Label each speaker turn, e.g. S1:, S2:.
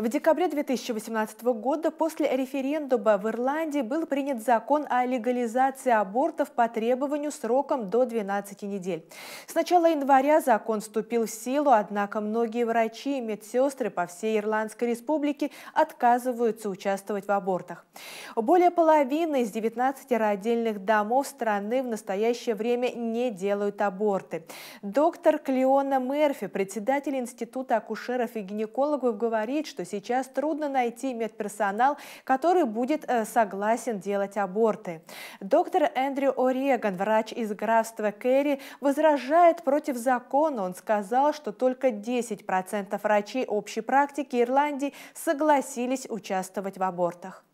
S1: В декабре 2018 года после референдума в Ирландии был принят закон о легализации абортов по требованию сроком до 12 недель. С начала января закон вступил в силу, однако многие врачи и медсестры по всей Ирландской республике отказываются участвовать в абортах. Более половины из 19 родильных домов страны в настоящее время не делают аборты. Доктор Клеона Мерфи, председатель Института акушеров и гинекологов, говорит, что сейчас трудно найти медперсонал, который будет э, согласен делать аборты. Доктор Эндрю Ореган, врач из графства Керри, возражает против закона. Он сказал, что только 10% врачей общей практики Ирландии согласились участвовать в абортах.